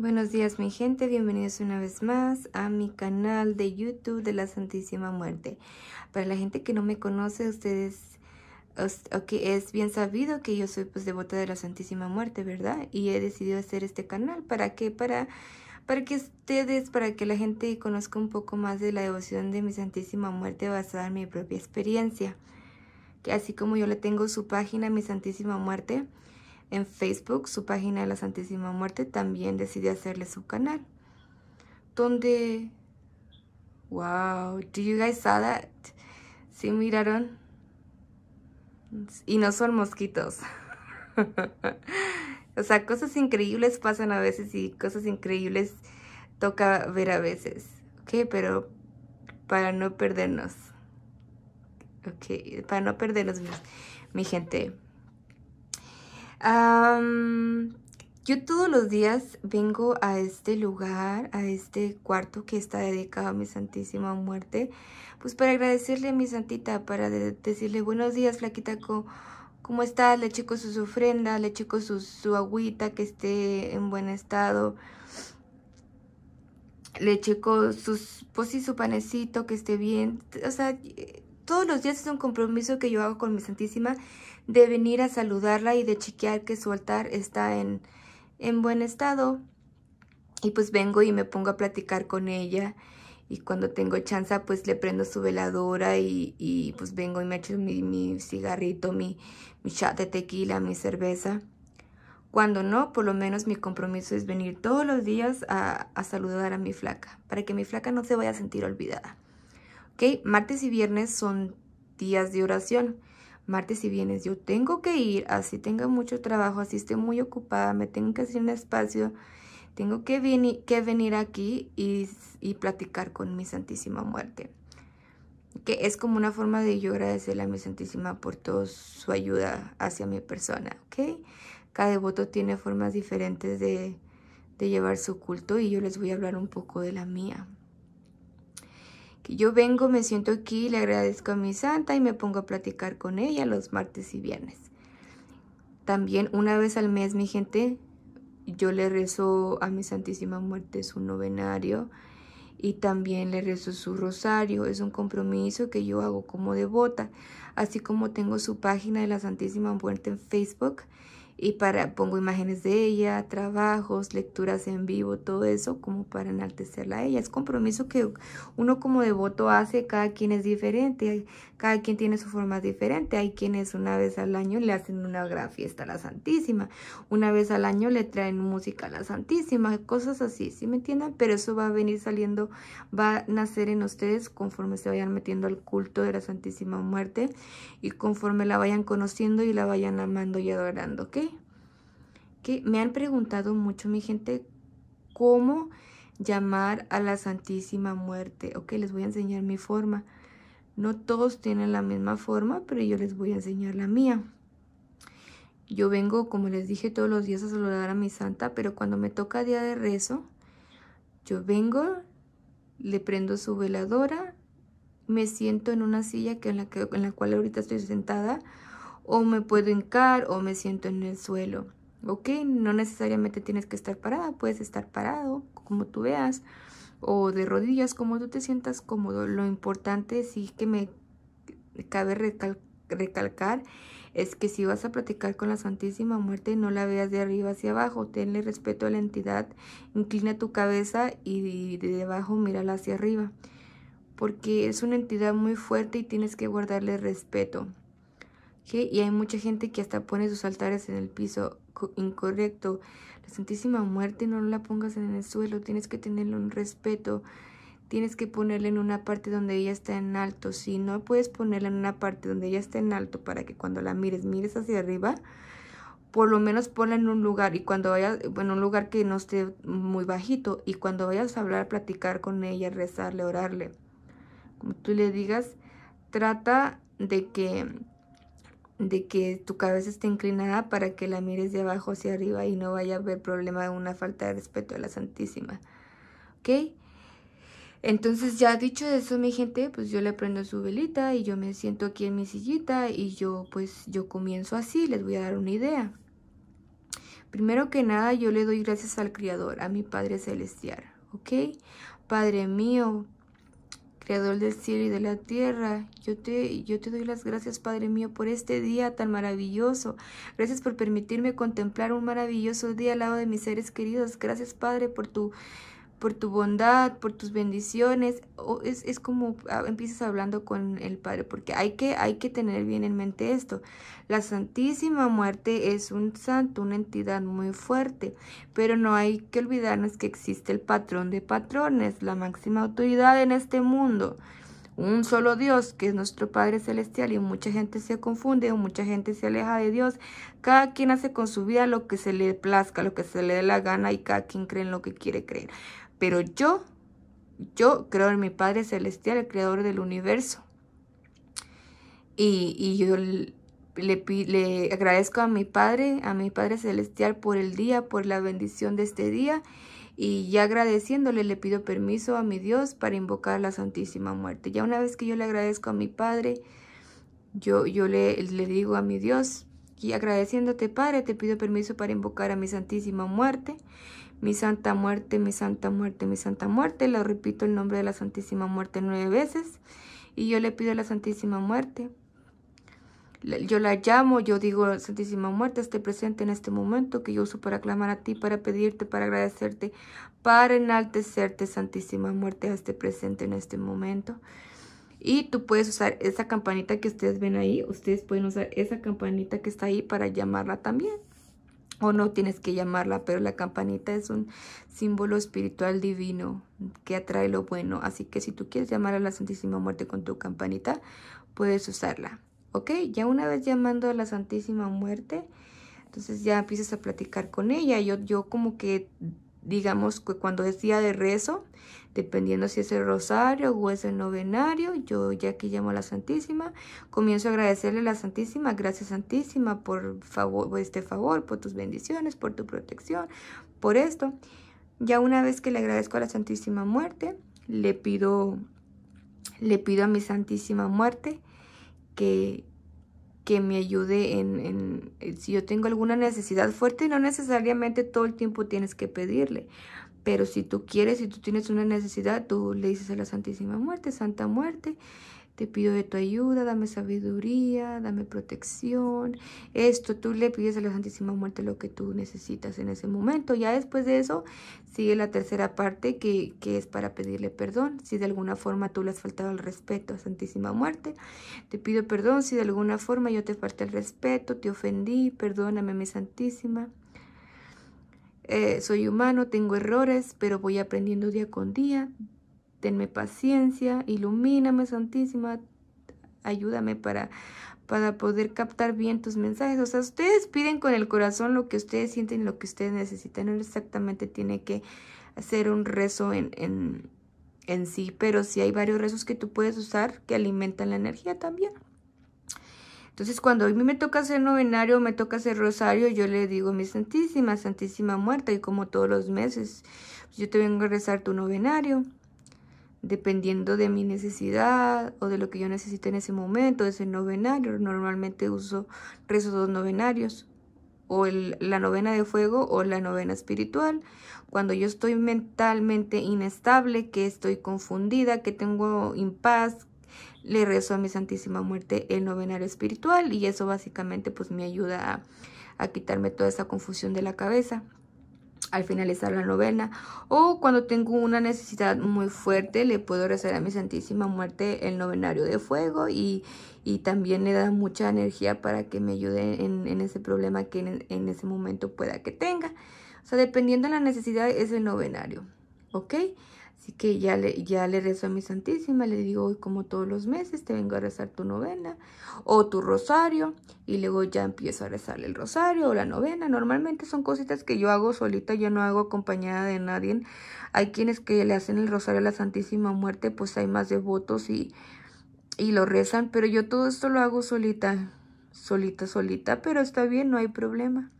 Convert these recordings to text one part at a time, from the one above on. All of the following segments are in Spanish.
Buenos días mi gente, bienvenidos una vez más a mi canal de YouTube de la Santísima Muerte. Para la gente que no me conoce, ustedes, que es bien sabido que yo soy pues devota de la Santísima Muerte, ¿verdad? Y he decidido hacer este canal, ¿para que, Para, para que ustedes, para que la gente conozca un poco más de la devoción de mi Santísima Muerte basada en mi propia experiencia. Que así como yo le tengo su página, mi Santísima Muerte, en Facebook, su página de la Santísima Muerte, también decide hacerle su canal. Donde... Wow, do you guys saw that? ¿Sí miraron? Y no son mosquitos. o sea, cosas increíbles pasan a veces y cosas increíbles toca ver a veces. Ok, pero para no perdernos. Ok, para no perdernos, mi gente yo todos los días vengo a este lugar, a este cuarto que está dedicado a mi Santísima Muerte, pues para agradecerle a mi Santita, para decirle buenos días, flaquita, ¿cómo estás? Le checo su ofrenda, le checo su, su agüita que esté en buen estado, le checo sus, pues sí, su panecito que esté bien, o sea, todos los días es un compromiso que yo hago con mi Santísima de venir a saludarla y de chequear que su altar está en, buen estado. Y pues vengo y me pongo a platicar con ella y cuando tengo chance pues le prendo su veladora y, pues vengo y me echo mi, cigarrito, mi, mi chat de tequila, mi cerveza. Cuando no, por lo menos mi compromiso es venir todos los días a, a, saludar a mi flaca, para que mi flaca no se vaya a sentir olvidada. ¿Ok? Martes y viernes son días de oración martes y viernes yo tengo que ir, así tenga mucho trabajo, así estoy muy ocupada, me tengo que hacer un espacio, tengo que, venir, que venir aquí y, platicar con mi Santísima Muerte. Que es como una forma de yo agradecerle a mi Santísima por toda su ayuda hacia mi persona, ¿ok? Cada devoto tiene formas diferentes de, de llevar su culto y yo les voy a hablar un poco de la mía yo vengo, me siento aquí, le agradezco a mi santa y me pongo a platicar con ella los martes y viernes. También una vez al mes, mi gente, yo le rezo a mi Santísima Muerte su novenario y también le rezo su rosario. Es un compromiso que yo hago como devota, así como tengo su página de la Santísima Muerte en Facebook y para pongo imágenes de ella, trabajos, lecturas en vivo, todo eso como para enaltecerla a ella. Es compromiso que uno como devoto hace, cada quien es diferente, cada quien tiene su forma diferente. Hay quienes una vez al año le hacen una gran fiesta a la Santísima, una vez al año le traen música a la Santísima, cosas así, ¿sí me entienden? Pero eso va a venir saliendo, va a nacer en ustedes conforme se vayan metiendo al culto de la Santísima Muerte y conforme la vayan conociendo y la vayan amando y adorando, ¿ok? que me han preguntado mucho mi gente cómo llamar a la Santísima Muerte. Ok, les voy a enseñar mi forma. No todos tienen la misma forma, pero yo les voy a enseñar la mía. Yo vengo, como les dije, todos los días a saludar a mi santa, pero cuando me toca día de rezo, yo vengo, le prendo su veladora, me siento en una silla que en, la en la cual ahorita estoy sentada, o me puedo hincar o me siento en el suelo. ¿ok? No necesariamente tienes que estar parada, puedes estar parado como tú veas o de rodillas como tú te sientas cómodo. Lo importante sí que me cabe recalcar es que si vas a platicar con la Santísima Muerte no la veas de arriba hacia abajo, tenle respeto a la entidad, inclina tu cabeza y de debajo mírala hacia arriba, porque es una entidad muy fuerte y tienes que guardarle respeto. Y hay mucha gente que hasta pone sus altares en el piso incorrecto. La Santísima Muerte no la pongas en el suelo, tienes que tenerle un respeto, tienes que ponerla en una parte donde ella está en alto. Si no puedes ponerla en una parte donde ella está en alto para que cuando la mires, mires hacia arriba, por lo menos ponla en un lugar y cuando vayas, bueno, un lugar que no esté muy bajito y cuando vayas a hablar, platicar con ella, rezarle, orarle, como tú le digas, trata de que de que tu cabeza esté inclinada para que la mires de abajo hacia arriba y no vaya a haber problema de una falta de respeto a la Santísima. ¿Ok? Entonces ya dicho eso, mi gente, pues yo le prendo su velita y yo me siento aquí en mi sillita y yo pues yo comienzo así, les voy a dar una idea. Primero que nada, yo le doy gracias al Criador, a mi Padre Celestial, ¿ok? Padre mío, Creador del cielo y de la tierra, yo te, yo te doy las gracias, Padre mío, por este día tan maravilloso. Gracias por permitirme contemplar un maravilloso día al lado de mis seres queridos. Gracias, Padre, por tu por tu bondad, por tus bendiciones. O es, como ah, empiezas hablando con el Padre, porque hay que, hay que tener bien en mente esto. La Santísima Muerte es un santo, una entidad muy fuerte, pero no hay que olvidarnos que existe el patrón de patrones, la máxima autoridad en este mundo. Un solo Dios, que es nuestro Padre Celestial, y mucha gente se confunde, o mucha gente se aleja de Dios. Cada quien hace con su vida lo que se le plazca, lo que se le dé la gana, y cada quien cree en lo que quiere creer. Pero yo, yo creo en mi Padre Celestial, el Creador del universo. Y, yo le, le agradezco a mi Padre, a mi Padre Celestial por el día, por la bendición de este día. Y ya agradeciéndole, le pido permiso a mi Dios para invocar la Santísima Muerte. Ya una vez que yo le agradezco a mi Padre, yo, yo le, le digo a mi Dios, y agradeciéndote, Padre, te pido permiso para invocar a mi Santísima Muerte. Mi Santa Muerte, mi Santa Muerte, mi Santa Muerte. Le repito el nombre de la Santísima Muerte nueve veces. Y yo le pido a la Santísima Muerte. Yo la llamo, yo digo, Santísima Muerte, esté presente en este momento que yo uso para clamar a ti, para pedirte, para agradecerte, para enaltecerte, Santísima Muerte, esté presente en este momento. Y tú puedes usar esa campanita que ustedes ven ahí, ustedes pueden usar esa campanita que está ahí para llamarla también o no tienes que llamarla, pero la campanita es un símbolo espiritual divino que atrae lo bueno. Así que si tú quieres llamar a la Santísima Muerte con tu campanita, puedes usarla. ¿Ok? Ya una vez llamando a la Santísima Muerte, entonces ya empiezas a platicar con ella. Yo, yo como que, digamos que cuando decía de rezo, Dependiendo si es el rosario o es el novenario, yo ya que llamo a la Santísima, comienzo a agradecerle a la Santísima, gracias Santísima por, por este favor, por tus bendiciones, por tu protección, por esto. Ya una vez que le agradezco a la Santísima Muerte, le pido, le pido a mi Santísima Muerte que, que me ayude en, en, si yo tengo alguna necesidad fuerte, no necesariamente todo el tiempo tienes que pedirle, pero si tú quieres, si tú tienes una necesidad, tú le dices a la Santísima Muerte, Santa Muerte, te pido de tu ayuda, dame sabiduría, dame protección. Esto tú le pides a la Santísima Muerte lo que tú necesitas en ese momento. Ya después de eso sigue la tercera parte que, es para pedirle perdón. Si de alguna forma tú le has faltado el respeto a Santísima Muerte, te pido perdón. Si de alguna forma yo te falté el respeto, te ofendí, perdóname mi Santísima. Eh, soy humano, tengo errores, pero voy aprendiendo día con día. Tenme paciencia, ilumíname, Santísima, ayúdame para, para poder captar bien tus mensajes. O sea, ustedes piden con el corazón lo que ustedes sienten, lo que ustedes necesitan. No exactamente tiene que hacer un rezo en, en, en sí, pero sí hay varios rezos que tú puedes usar que alimentan la energía también. Entonces, cuando a mí me toca hacer novenario, me toca hacer rosario, yo le digo, mi Santísima, Santísima Muerta, y como todos los meses, yo te vengo a rezar tu novenario, dependiendo de mi necesidad o de lo que yo necesite en ese momento, ese novenario. Normalmente uso, rezos dos novenarios, o la novena de fuego o la novena espiritual. Cuando yo estoy mentalmente inestable, que estoy confundida, que tengo impaz, le rezo a mi Santísima Muerte el novenario espiritual y eso básicamente pues me ayuda a, quitarme toda esa confusión de la cabeza al finalizar la novena o cuando tengo una necesidad muy fuerte le puedo rezar a mi Santísima Muerte el novenario de fuego y, y también le da mucha energía para que me ayude en, en ese problema que en, en, ese momento pueda que tenga. O sea, dependiendo de la necesidad es el novenario, ¿ok? Así que ya le, ya le rezo a mi Santísima, le digo hoy como todos los meses te vengo a rezar tu novena o tu rosario y luego ya empiezo a rezarle el rosario o la novena. Normalmente son cositas que yo hago solita, yo no hago acompañada de nadie. Hay quienes que le hacen el rosario a la Santísima Muerte, pues hay más devotos y, y lo rezan, pero yo todo esto lo hago solita, solita, solita, pero está bien, no hay problema.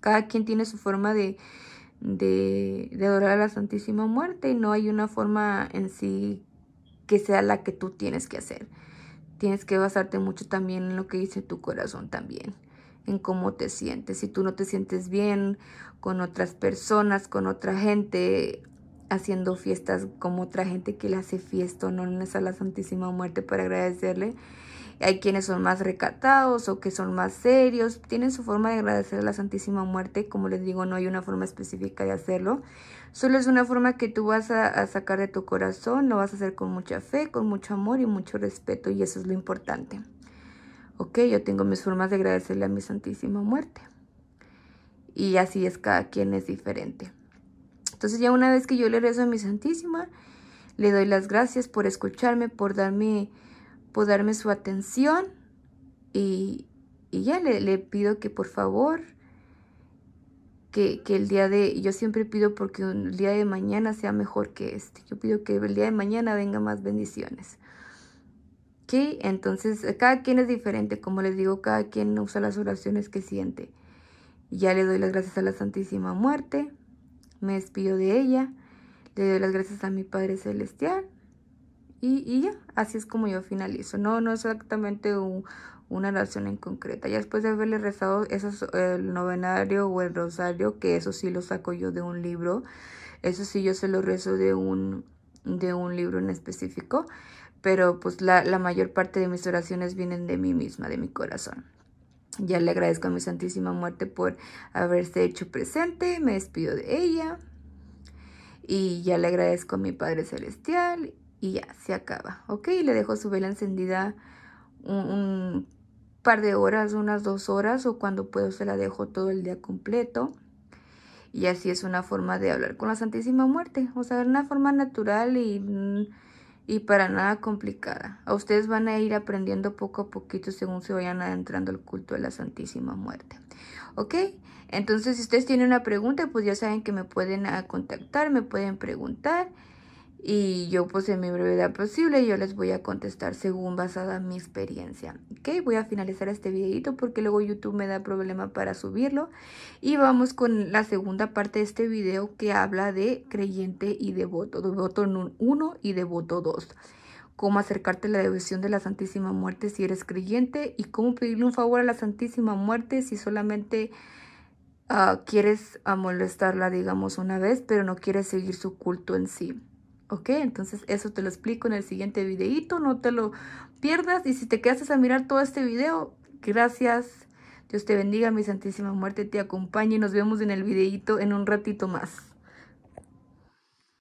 Cada quien tiene su forma de, de, adorar a la Santísima Muerte y no hay una forma en sí que sea la que tú tienes que hacer. Tienes que basarte mucho también en lo que dice tu corazón también, en cómo te sientes. Si tú no te sientes bien con otras personas, con otra gente, haciendo fiestas como otra gente que le hace fiesta no a la Santísima Muerte para agradecerle, hay quienes son más recatados o que son más serios, tienen su forma de agradecer a la Santísima Muerte, como les digo, no hay una forma específica de hacerlo, solo es una forma que tú vas a, sacar de tu corazón, lo vas a hacer con mucha fe, con mucho amor y mucho respeto, y eso es lo importante. Ok, yo tengo mis formas de agradecerle a mi Santísima Muerte. Y así es, cada quien es diferente. Entonces ya una vez que yo le rezo a mi Santísima, le doy las gracias por escucharme, por darme pues, darme su atención y, ya le, pido que por favor, que, que, el día de, yo siempre pido porque el día de mañana sea mejor que este, yo pido que el día de mañana venga más bendiciones. ¿Ok? Entonces, cada quien es diferente, como les digo, cada quien usa las oraciones que siente. Ya le doy las gracias a la Santísima Muerte, me despido de ella, le doy las gracias a mi Padre Celestial y, ya, así es como yo finalizo. No, no es exactamente una oración en concreta. Ya después de haberle rezado el novenario o el rosario, que eso sí lo saco yo de un libro, eso sí yo se lo rezo de un, de un libro en específico, pero pues la, la mayor parte de mis oraciones vienen de mí misma, de mi corazón. Ya le agradezco a mi Santísima Muerte por haberse hecho presente, me despido de ella y ya le agradezco a mi Padre Celestial y ya se acaba. Ok, le dejo su vela encendida un, par de horas, unas dos horas o cuando puedo se la dejo todo el día completo. Y así es una forma de hablar con la Santísima Muerte. O sea, una forma natural mm, y, para nada complicada. A ustedes van a ir aprendiendo poco a poquito según se vayan adentrando al culto de la Santísima Muerte. ¿Ok? Entonces, si ustedes tienen una pregunta, pues ya saben que me pueden contactar, me pueden preguntar y yo pues en mi brevedad posible yo les voy a contestar según basada mi experiencia. Ok, voy a finalizar este videito porque luego YouTube me da problema para subirlo y vamos con la segunda parte de este video que habla de creyente y devoto, devoto 1 y devoto 2 cómo acercarte a la devoción de la Santísima Muerte si eres creyente y cómo pedirle un favor a la Santísima Muerte si solamente ah, quieres molestarla, digamos, una vez, pero no quieres seguir su culto en sí. Ok, entonces eso te lo explico en el siguiente videito, no te lo pierdas. Y si te quedaste a mirar todo este video, gracias. Dios te bendiga, mi Santísima Muerte te acompañe y nos vemos en el videito en un ratito más.